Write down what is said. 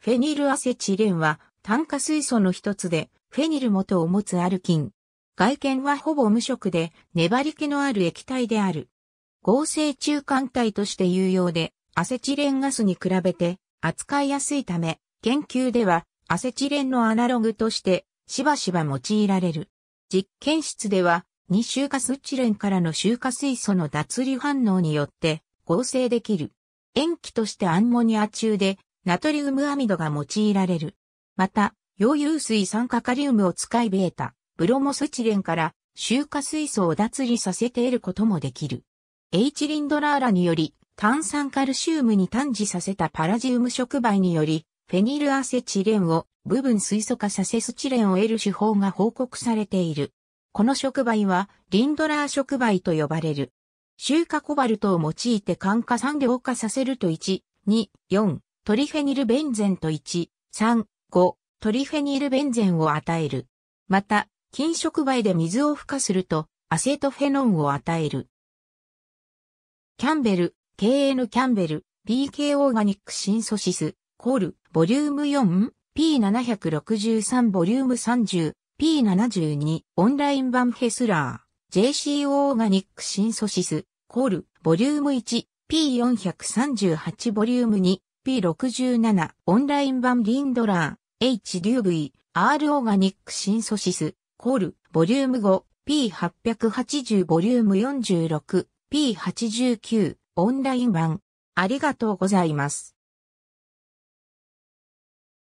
フェニルアセチレンは炭化水素の一つで、フェニル元を持つアルキン。外見はほぼ無色で、粘り気のある液体である。合成中間体として有用で、アセチレンガスに比べて扱いやすいため、研究ではアセチレンのアナログとしてしばしば用いられる。実験室では、二臭化スチレンからの臭化水素の脱離反応によって合成できる。塩基としてアンモニア中でナトリウムアミドが用いられる。また、溶融水酸化カリウムを使いベータ、ブロモスチレンから周化水素を脱離させて得ることもできる。H リンドラーラにより炭酸カルシウムに炭治させたパラジウム触媒により、フェニルアセチレンを部分水素化させスチレンを得る手法が報告されている。この触媒はリンドラー触媒と呼ばれる。周化コバルトを用いて酸化酸業化させると1、2、4、トリフェニルベンゼンと1、3、5、トリフェニルベンゼンを与える。また、菌触媒で水を付加すると、アセトフェノンを与える。キャンベル、KN キャンベル、PK オーガニックシンソシス、コール、ボリューム 4? P763 ボリューム 30, P72 オンライン版フェスラー、JC オーガニックシンソシス、コール、ボリューム 1, P438 ボリューム2、p 6 7オンライン版リンドラー HDV R オーガニックシンソシスコールボリューム5 P880 ボリューム 46P89 オンライン版ありがとうございます。